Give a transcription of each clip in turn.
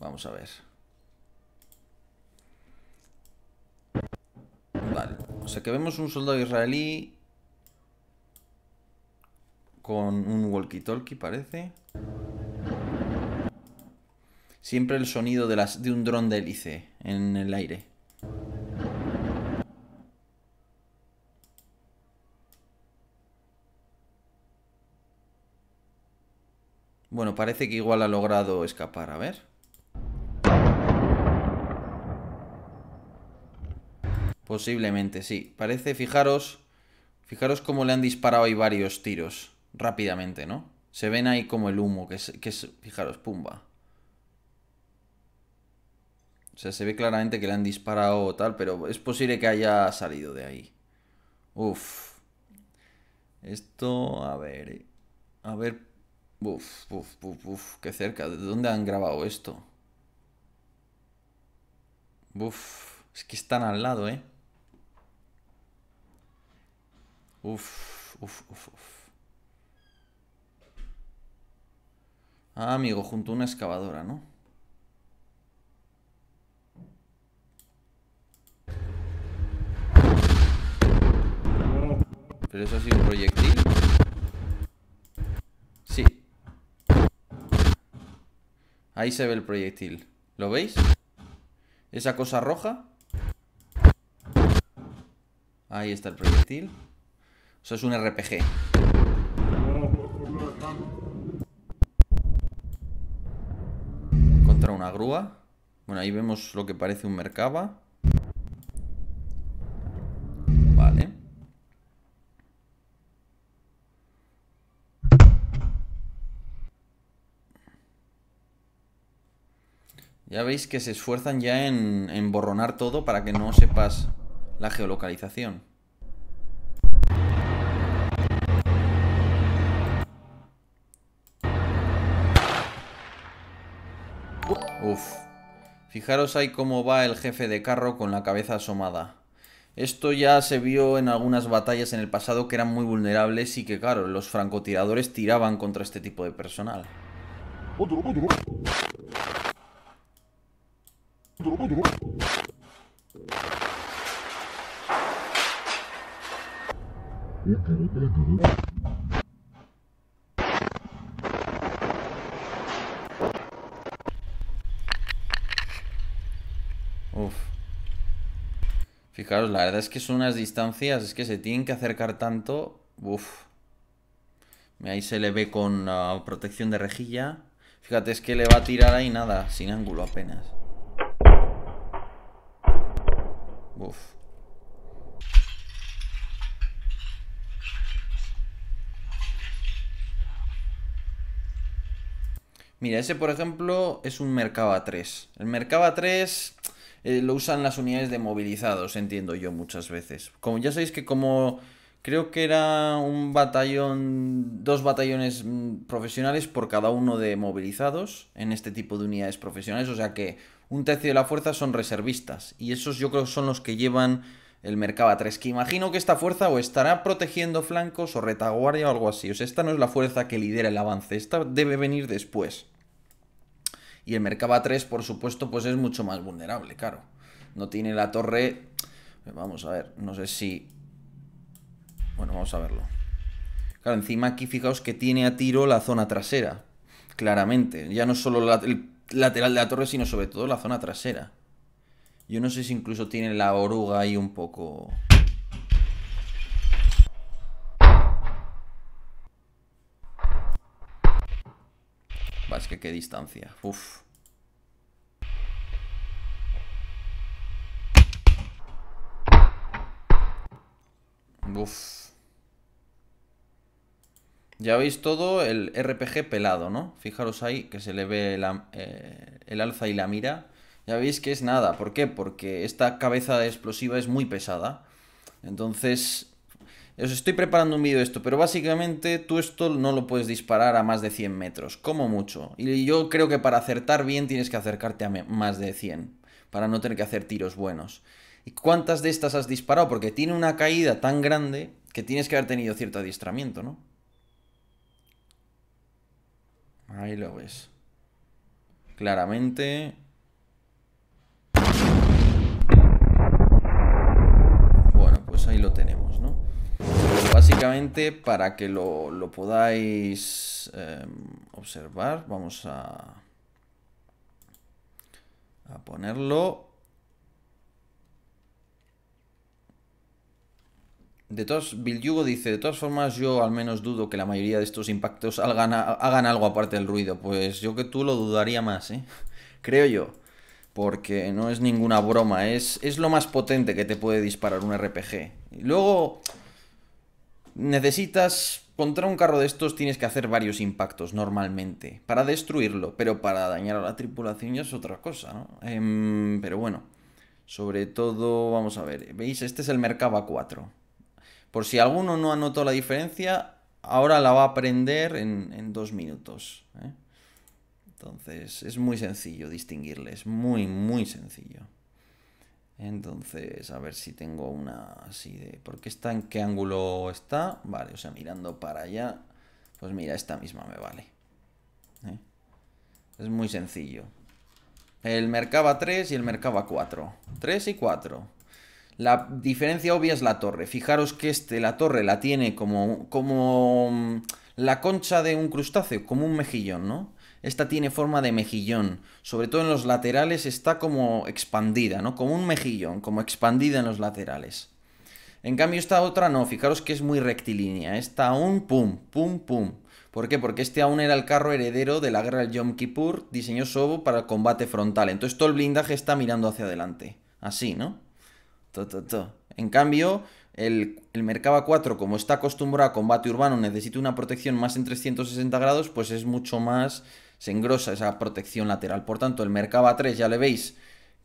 Vamos a ver. Vale. O sea que vemos un soldado israelí con un walkie-talkie, parece. Siempre el sonido de, las, de un dron de hélice en el aire. Bueno, parece que igual ha logrado escapar, a ver. Posiblemente, sí. Parece, fijaros, fijaros cómo le han disparado ahí varios tiros rápidamente, ¿no? Se ven ahí como el humo, que es, fijaros, pumba. O sea, se ve claramente que le han disparado o tal, pero es posible que haya salido de ahí. Uf. Esto, a ver. Eh. A ver. Uf, uf, uf, uf, qué cerca. ¿De dónde han grabado esto? Uf, es que están al lado, ¿eh? Uf, uf, uf, Ah, amigo, junto a una excavadora, ¿no? ¿Pero eso ha sido un proyectil? Sí. Ahí se ve el proyectil. ¿Lo veis? Esa cosa roja. Ahí está el proyectil. Eso es un RPG. Contra una grúa. Bueno, ahí vemos lo que parece un mercaba Vale. Ya veis que se esfuerzan ya en, en todo para que no sepas la geolocalización. Uf. Fijaros ahí cómo va el jefe de carro con la cabeza asomada. Esto ya se vio en algunas batallas en el pasado que eran muy vulnerables y que, claro, los francotiradores tiraban contra este tipo de personal. Uf. Fijaros, la verdad es que son unas distancias, es que se tienen que acercar tanto. Uf. Ahí se le ve con ah, protección de rejilla. Fíjate, es que le va a tirar ahí nada, sin ángulo apenas. Uf. Mira, ese por ejemplo es un Mercaba 3. El Mercaba 3 eh, lo usan las unidades de movilizados, entiendo yo muchas veces. Como ya sabéis que como creo que era un batallón, dos batallones mm, profesionales por cada uno de movilizados en este tipo de unidades profesionales, o sea que un tercio de la fuerza son reservistas y esos yo creo son los que llevan el a 3, que imagino que esta fuerza o estará protegiendo flancos o retaguardia o algo así, o sea, esta no es la fuerza que lidera el avance, esta debe venir después. Y el Mercaba 3, por supuesto, pues es mucho más vulnerable, claro. No tiene la torre... Pues vamos a ver, no sé si... Bueno, vamos a verlo. Claro, encima aquí fijaos que tiene a tiro la zona trasera. Claramente. Ya no solo el lateral de la torre, sino sobre todo la zona trasera. Yo no sé si incluso tiene la oruga ahí un poco... Es que qué distancia. uff. Uff. Ya veis todo el RPG pelado, ¿no? Fijaros ahí que se le ve eh, el alza y la mira. Ya veis que es nada. ¿Por qué? Porque esta cabeza explosiva es muy pesada. Entonces, os estoy preparando un vídeo de esto, pero básicamente tú esto no lo puedes disparar a más de 100 metros, como mucho. Y yo creo que para acertar bien tienes que acercarte a más de 100, para no tener que hacer tiros buenos. ¿Y cuántas de estas has disparado? Porque tiene una caída tan grande que tienes que haber tenido cierto adiestramiento, ¿no? Ahí lo ves. Claramente... Bueno, pues ahí lo tenemos para que lo, podáis em, observar, vamos a, a ponerlo. De todos, dice, de todas formas yo al menos dudo que la mayoría de estos impactos hagan, hagan algo aparte del ruido. Pues yo que tú lo dudaría más, ¿eh? Creo yo. Porque no es ninguna broma, es, es lo más potente que te puede disparar un RPG. Y luego, Necesitas... Contra un carro de estos tienes que hacer varios impactos normalmente para destruirlo, pero para dañar a la tripulación ya es otra cosa, ¿no? Em, pero bueno, sobre todo, vamos a ver, ¿veis? Este es el Merkava 4. Por si alguno no ha notado la diferencia, ahora la va a aprender en, dos minutos. ¿eh? Entonces, es muy sencillo distinguirles, muy, muy sencillo. Entonces, a ver si tengo una así de... ¿Por qué está? ¿En qué ángulo está? Vale, o sea, mirando para allá. Pues mira, esta misma me vale. ¿eh? Es muy sencillo. El Mercaba 3 y el Mercaba 4. 3 y 4. La diferencia obvia es la torre. Fijaros que este, la torre, la tiene como, como mm, la concha de un crustáceo, como un mejillón, ¿no? Esta tiene forma de mejillón, sobre todo en los laterales está como expandida, ¿no? Como un mejillón, como expandida en los laterales. En cambio esta otra no, fijaros que es muy rectilínea, esta aún pum, pum, pum. ¿Por qué? Porque este aún era el carro heredero de la guerra del Yom Kippur, diseñó Sobo para el combate frontal, entonces todo el blindaje está mirando hacia adelante, así, ¿no? En cambio, el, el Merkava 4, como está acostumbrado a combate urbano, necesita una protección más en 360 grados, pues es mucho más se engrosa esa protección lateral. Por tanto, el mercaba 3 ya le veis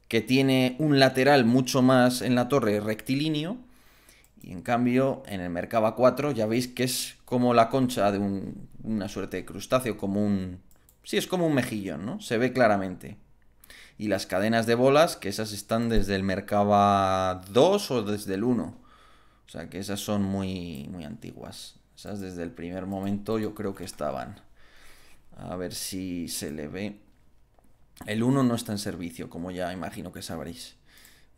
que tiene un lateral mucho más en la torre rectilíneo y en cambio en el mercaba 4 ya veis que es como la concha de una suerte de crustáceo, como un... Sí, es como un mejillón, ¿no? Se ve claramente. Y las cadenas de bolas, que esas están desde el mercaba 2 o desde el 1. O sea que esas son muy, muy antiguas. Esas desde el primer momento yo creo que estaban. A ver si se le ve. El 1 no está en servicio, como ya imagino que sabréis.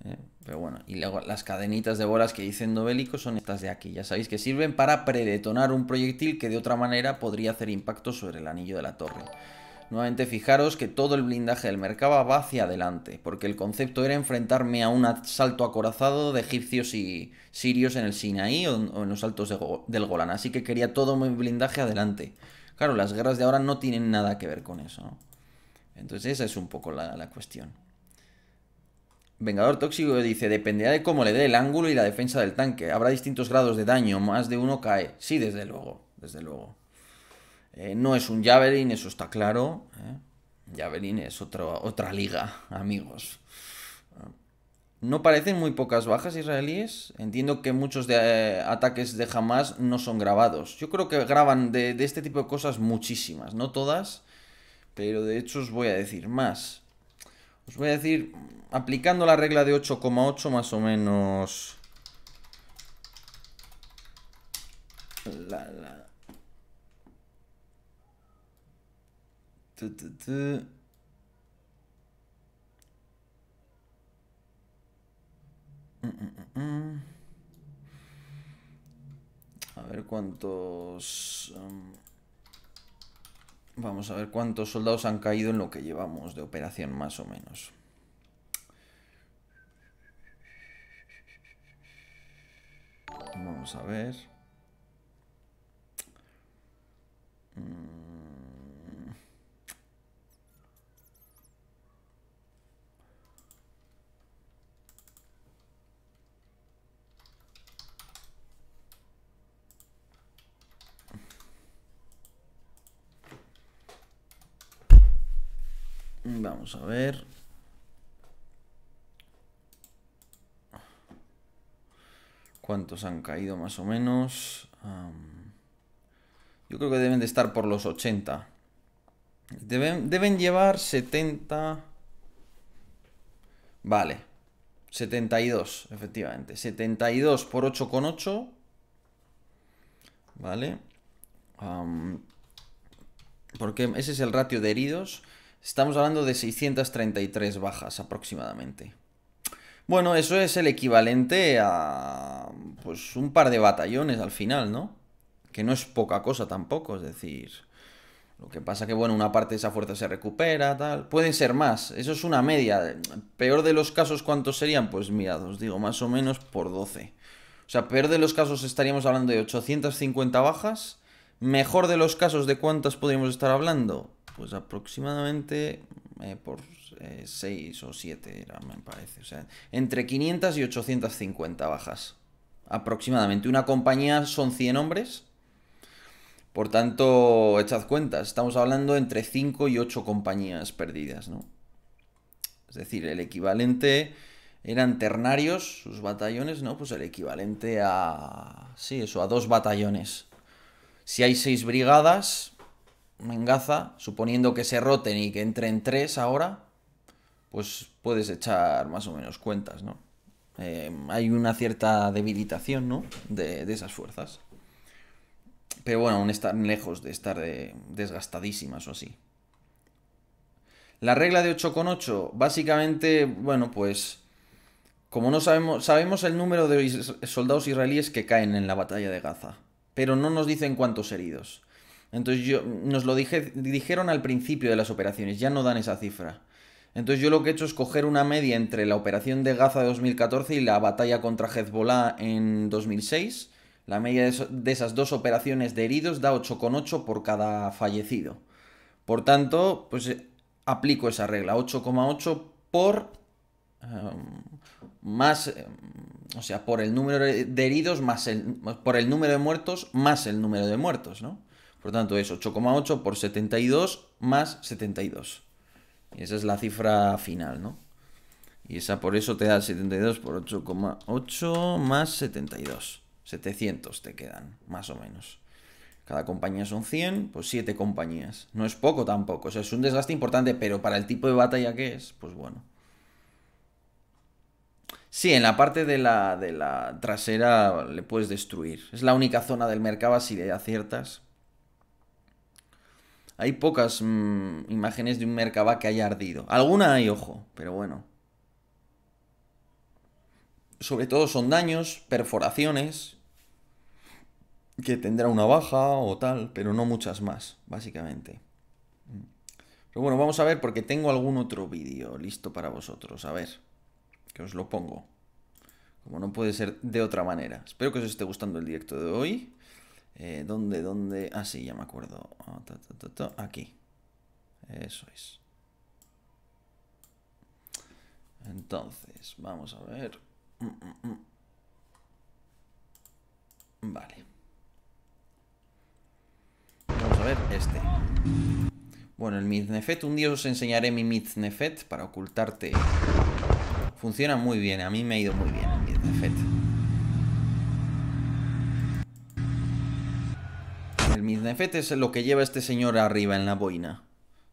¿eh? Pero bueno, y luego las cadenitas de bolas que dicen Novélico son estas de aquí. Ya sabéis que sirven para predetonar un proyectil que de otra manera podría hacer impacto sobre el anillo de la torre. Nuevamente fijaros que todo el blindaje del mercado va hacia adelante, porque el concepto era enfrentarme a un asalto acorazado de egipcios y sirios en el Sinaí o en los altos del Golán, así que quería todo mi blindaje adelante. Claro, las guerras de ahora no tienen nada que ver con eso, Entonces esa es un poco la, cuestión. Vengador Tóxico dice, dependerá de cómo le dé el ángulo y la defensa del tanque. Habrá distintos grados de daño, más de uno cae. Sí, desde luego, desde luego. Eh, no es un Javelin, eso está claro. ¿eh? Javelin es otra liga, amigos. No parecen muy pocas bajas israelíes. Entiendo que muchos de, eh, ataques de Hamas no son grabados. Yo creo que graban de, este tipo de cosas muchísimas, no todas, pero de hecho os voy a decir más. Os voy a decir, aplicando la regla de 8,8 más o menos... La, la... A ver cuántos... Em, vamos a ver cuántos soldados han caído en lo que llevamos de operación, más o menos. Vamos a ver... a ver. ¿Cuántos han caído más o menos? yo creo que deben de estar por los 80. Deben, llevar 70... Vale. 72, efectivamente. 72 por 8,8. 8. ¿Vale? porque ese es el ratio de heridos. Estamos hablando de 633 bajas aproximadamente. Bueno, eso es el equivalente a pues un par de batallones al final, ¿no? Que no es poca cosa tampoco, es decir, lo que pasa que bueno, una parte de esa fuerza se recupera, tal, pueden ser más, eso es una media. Peor de los casos cuántos serían? Pues mirad, os digo, más o menos por 12. O sea, peor de los casos estaríamos hablando de 850 bajas, mejor de los casos de cuántas podríamos estar hablando? pues aproximadamente eh, por 6 eh, o 7 me parece. O sea, entre 500 y 850 bajas. Aproximadamente. Una compañía son 100 hombres. Por tanto, echad cuentas. Estamos hablando entre 5 y 8 compañías perdidas, ¿no? Es decir, el equivalente eran ternarios, sus batallones, ¿no? Pues el equivalente a... Sí, eso, a dos batallones. Si hay 6 brigadas, Gaza, suponiendo que se roten y que entren tres ahora, pues puedes echar más o menos cuentas, ¿no? Eh, hay una cierta debilitación, ¿no? De, esas fuerzas. Pero bueno, aún están lejos de estar eh, desgastadísimas o así. La regla de con 8 8? básicamente, bueno, pues como no sabemos, sabemos el número de soldados israelíes que caen en la batalla de Gaza, pero no nos dicen cuántos heridos. Entonces yo, nos lo dijeron al principio de las operaciones, ya no dan esa cifra. Entonces yo lo que he hecho es coger una media entre la operación de Gaza de 2014 y la batalla contra Hezbollah en 2006. La media de, esas dos operaciones de heridos da 8,8 por cada fallecido. Por tanto, pues eh, aplico esa regla, 8,8 por em, más, em, o sea, por el número de heridos más el, por el número de muertos más el número de muertos, ¿no? Por tanto, es 8,8 por 72 más 72. Y esa es la cifra final, ¿no? Y esa por eso te da 72 por 8,8 más 72. 700 te quedan, más o menos. Cada compañía son 100, pues 7 compañías. No es poco tampoco, o sea, es un desgaste importante, pero para el tipo de batalla que es, pues bueno. Sí, en la parte de la, trasera le puedes destruir. Es la única zona del mercado así le aciertas, hay pocas mm, imágenes de un Merkaba que haya ardido. Alguna hay, ojo, pero bueno. Sobre todo son daños, perforaciones, que tendrá una baja o tal, pero no muchas más, básicamente. Mm. Pero bueno, vamos a ver porque tengo algún otro vídeo listo para vosotros. A ver, que os lo pongo. Como no puede ser de otra manera. Espero que os esté gustando el directo de hoy. Eh, ¿Dónde, dónde? Ah, sí, ya me acuerdo. Ah, aquí. Eso es. Entonces, vamos a ver. Mm, mm, mm. Vale. Vamos a ver este. Bueno, el Midnefet. un día os enseñaré mi Midnefet para ocultarte. Funciona muy bien, a mí me ha ido muy bien el Midnefet. Miznefet es lo que lleva este señor arriba en la boina.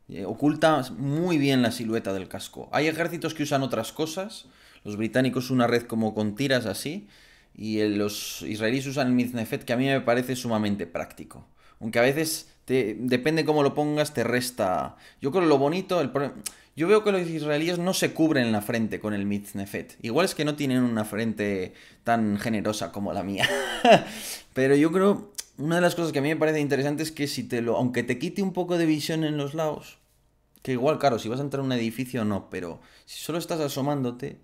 Eh, oculta muy bien la silueta del casco. Hay ejércitos que usan otras cosas. Los británicos una red como con tiras así. Y eh, los israelíes usan el Miznefet que a mí me parece sumamente práctico. Aunque a veces te, depende cómo lo pongas, te resta. Yo creo lo bonito, el yo veo que los israelíes no se cubren la frente con el miznefet. Igual es que no tienen una frente tan generosa como la mía. Pero yo creo una de las cosas que a mí me parece interesante es que si te lo, aunque te quite un poco de visión en los lados, que igual, claro, si vas a entrar a un edificio no, pero si solo estás asomándote,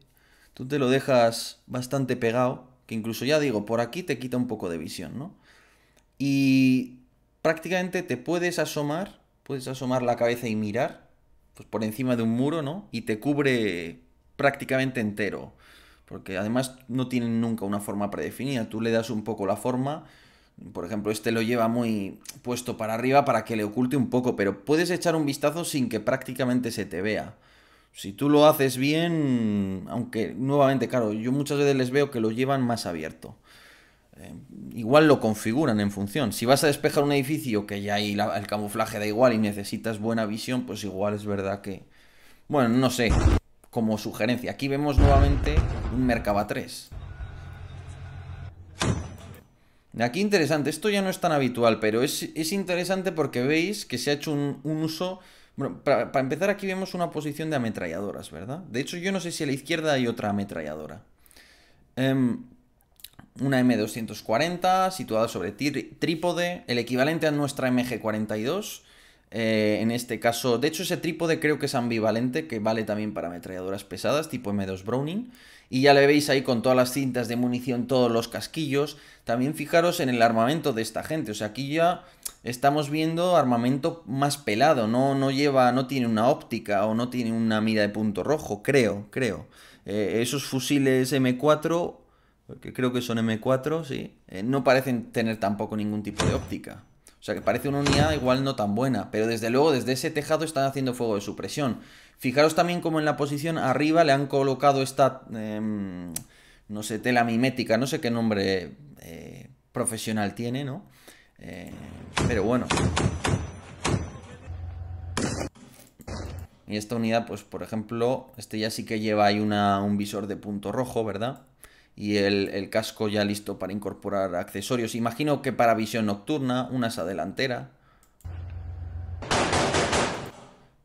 tú te lo dejas bastante pegado, que incluso ya digo, por aquí te quita un poco de visión, ¿no? Y prácticamente te puedes asomar, puedes asomar la cabeza y mirar, pues por encima de un muro, ¿no? Y te cubre prácticamente entero, porque además no tienen nunca una forma predefinida, tú le das un poco la forma por ejemplo, este lo lleva muy puesto para arriba para que le oculte un poco, pero puedes echar un vistazo sin que prácticamente se te vea. Si tú lo haces bien, aunque nuevamente, claro, yo muchas veces les veo que lo llevan más abierto. Eh, igual lo configuran en función. Si vas a despejar un edificio que ya ahí el camuflaje da igual y necesitas buena visión, pues igual es verdad que... Bueno, no sé, como sugerencia. Aquí vemos nuevamente un Mercaba 3. Aquí interesante, esto ya no es tan habitual, pero es, interesante porque veis que se ha hecho un, uso... Bueno, para, empezar aquí vemos una posición de ametralladoras, ¿verdad? De hecho yo no sé si a la izquierda hay otra ametralladora. Em, una M240 situada sobre trípode, el equivalente a nuestra MG42. Eh, en este caso, de hecho ese trípode creo que es ambivalente, que vale también para ametralladoras pesadas, tipo M2 Browning. Y ya le veis ahí con todas las cintas de munición, todos los casquillos. También fijaros en el armamento de esta gente. O sea, aquí ya estamos viendo armamento más pelado. No, no lleva, no tiene una óptica o no tiene una mira de punto rojo, creo, creo. Eh, esos fusiles M4, que creo que son M4, sí, eh, no parecen tener tampoco ningún tipo de óptica. O sea que parece una unidad igual no tan buena, pero desde luego desde ese tejado están haciendo fuego de supresión. Fijaros también como en la posición arriba le han colocado esta, em, no sé, tela mimética, no sé qué nombre eh, profesional tiene, ¿no? Eh, pero bueno. Y esta unidad, pues por ejemplo, este ya sí que lleva ahí una, un visor de punto rojo, ¿verdad? y el, casco ya listo para incorporar accesorios. Imagino que para visión nocturna, unas asa delantera.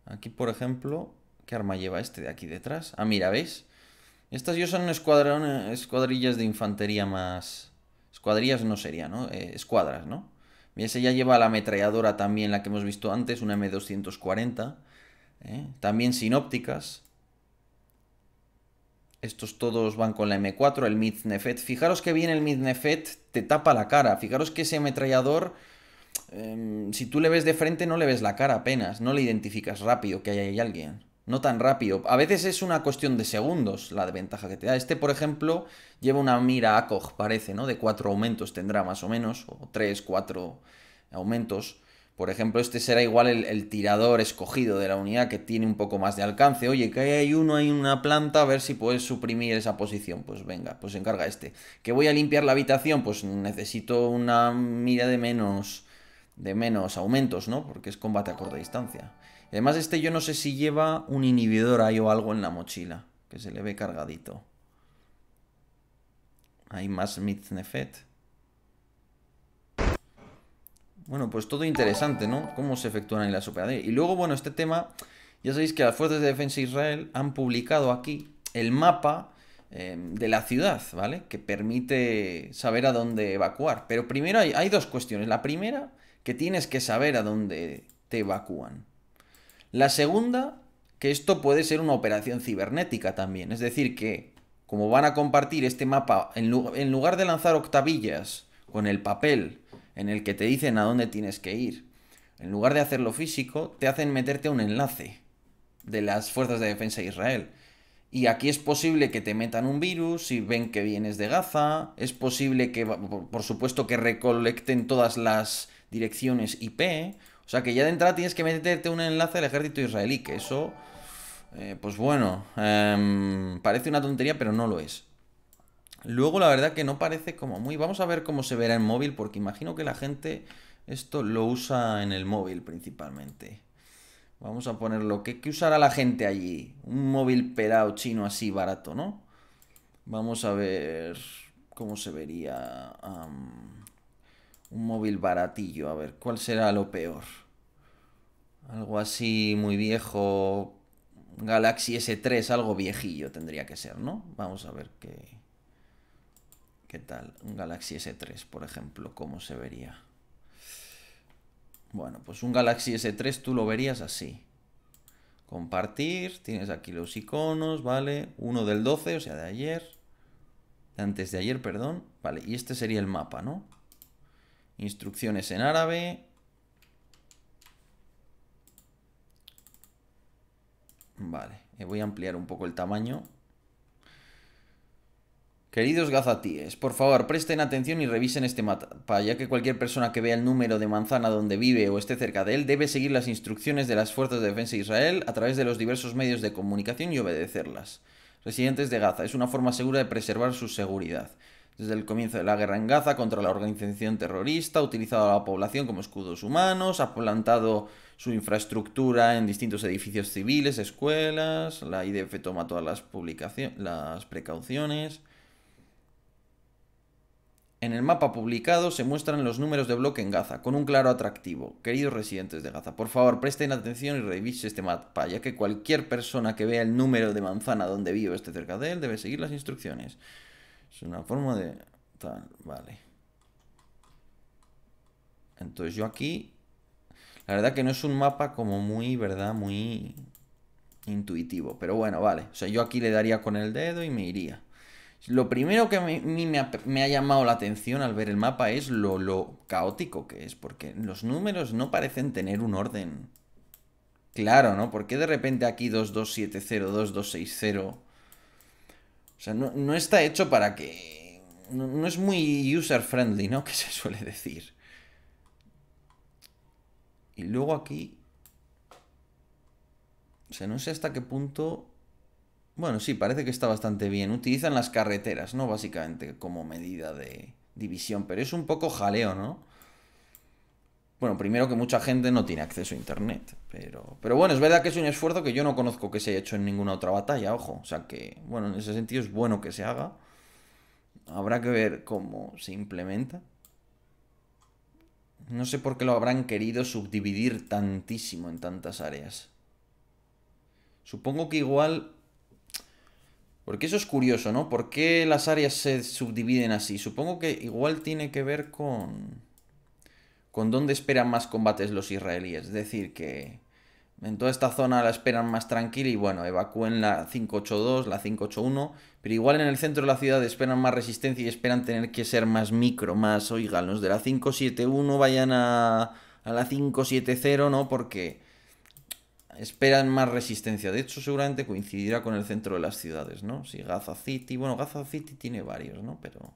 Aquí, por ejemplo, ¿qué arma lleva este de aquí detrás? Ah, mira, ¿veis? Estas yo son escuadrillas de infantería más... Escuadrillas no serían, ¿no? Eh, escuadras, ¿no? Y ese ya lleva la ametralladora también, la que hemos visto antes, una M240. ¿eh? También sin ópticas. Estos todos van con la M4, el Midnefet. Fijaros que viene el Midnefet te tapa la cara. Fijaros que ese ametrallador, em, si tú le ves de frente, no le ves la cara apenas. No le identificas rápido que hay alguien. No tan rápido. A veces es una cuestión de segundos la ventaja que te da. Este, por ejemplo, lleva una mira ACOG, parece, ¿no? De cuatro aumentos tendrá más o menos, o tres, cuatro aumentos. Por ejemplo, este será igual el, tirador escogido de la unidad que tiene un poco más de alcance. Oye, que hay uno hay una planta, a ver si puedes suprimir esa posición. Pues venga, pues encarga este. Que voy a limpiar la habitación, pues necesito una mira de menos de menos aumentos, ¿no? Porque es combate a corta distancia. Además, este yo no sé si lleva un inhibidor ahí o algo en la mochila, que se le ve cargadito. Hay más mitznefet. Bueno, pues todo interesante, ¿no? Cómo se efectúan en las operaciones. Y luego, bueno, este tema, ya sabéis que las fuerzas de defensa de Israel han publicado aquí el mapa eh, de la ciudad, ¿vale? Que permite saber a dónde evacuar. Pero primero hay, hay dos cuestiones. La primera, que tienes que saber a dónde te evacúan. La segunda, que esto puede ser una operación cibernética también. Es decir, que como van a compartir este mapa, en, lugar de lanzar octavillas con el papel en el que te dicen a dónde tienes que ir. En lugar de hacerlo físico, te hacen meterte un enlace de las fuerzas de defensa de Israel. Y aquí es posible que te metan un virus, si ven que vienes de Gaza, es posible que, por supuesto, que recolecten todas las direcciones IP. O sea que ya de entrada tienes que meterte un enlace al ejército israelí, que eso, eh, pues bueno, em, parece una tontería, pero no lo es. Luego la verdad que no parece como muy... Vamos a ver cómo se verá en móvil porque imagino que la gente esto lo usa en el móvil principalmente. Vamos a ponerlo. ¿Qué, usará la gente allí? Un móvil pelado chino así barato, ¿no? Vamos a ver cómo se vería un móvil baratillo. A ver, ¿cuál será lo peor? Algo así muy viejo. Galaxy S3, algo viejillo tendría que ser, ¿no? Vamos a ver qué... ¿Qué tal? Un Galaxy S3, por ejemplo, ¿cómo se vería? Bueno, pues un Galaxy S3 tú lo verías así. Compartir, tienes aquí los iconos, ¿vale? Uno del 12, o sea, de ayer. De antes de ayer, perdón. Vale, y este sería el mapa, ¿no? Instrucciones en árabe. Vale, eh, voy a ampliar un poco el tamaño Queridos gazatíes, por favor, presten atención y revisen este mapa, ya que cualquier persona que vea el número de manzana donde vive o esté cerca de él debe seguir las instrucciones de las Fuerzas de Defensa de Israel a través de los diversos medios de comunicación y obedecerlas. Residentes de Gaza, es una forma segura de preservar su seguridad. Desde el comienzo de la guerra en Gaza contra la organización terrorista, ha utilizado a la población como escudos humanos, ha plantado su infraestructura en distintos edificios civiles, escuelas, la IDF toma todas las, las precauciones... En el mapa publicado se muestran los números de bloque en Gaza, con un claro atractivo. Queridos residentes de Gaza, por favor presten atención y revisen este mapa, ya que cualquier persona que vea el número de manzana donde vivo esté cerca de él debe seguir las instrucciones. Es una forma de... tal, vale. Entonces yo aquí... La verdad que no es un mapa como muy, ¿verdad? Muy intuitivo, pero bueno, vale. O sea, yo aquí le daría con el dedo y me iría. Lo primero que a mí me ha, llamado la atención al ver el mapa es lo, caótico que es, porque los números no parecen tener un orden. Claro, ¿no? ¿Por qué de repente aquí 2270, 2260? O sea, no, no está hecho para que... No, no es muy user-friendly, ¿no? Que se suele decir. Y luego aquí... O sea, no sé hasta qué punto bueno, sí, parece que está bastante bien. Utilizan las carreteras, ¿no? Básicamente como medida de división, pero es un poco jaleo, ¿no? Bueno, primero que mucha gente no tiene acceso a internet, pero, pero bueno, es verdad que es un esfuerzo que yo no conozco que se haya hecho en ninguna otra batalla, ojo. O sea que, bueno, en ese sentido es bueno que se haga. Habrá que ver cómo se implementa. No sé por qué lo habrán querido subdividir tantísimo en tantas áreas. Supongo que igual porque eso es curioso, ¿no? ¿Por qué las áreas se subdividen así? Supongo que igual tiene que ver con... con dónde esperan más combates los israelíes. Es decir, que en toda esta zona la esperan más tranquila y bueno, evacúen la 582, la 581, pero igual en el centro de la ciudad esperan más resistencia y esperan tener que ser más micro, más, oigan, los de la 571 vayan a, a la 570, ¿no? Porque esperan más resistencia. De hecho, seguramente coincidirá con el centro de las ciudades, ¿no? Si Gaza City, bueno, Gaza City tiene varios, ¿no? Pero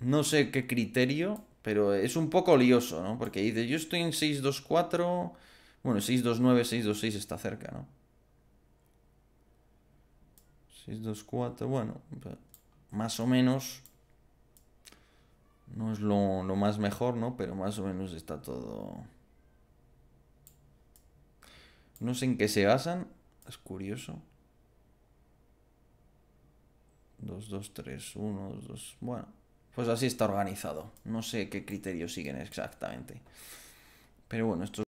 no sé qué criterio, pero es un poco lioso, ¿no? Porque dice, yo estoy en 624, bueno, 629, 626 está cerca, ¿no? 624, bueno, más o menos no es lo más mejor, ¿no? Pero más o menos está todo... No sé en qué se basan. Es curioso. 2, 2, 3, 1, 2, 2. Bueno, pues así está organizado. No sé qué criterios siguen exactamente. Pero bueno, esto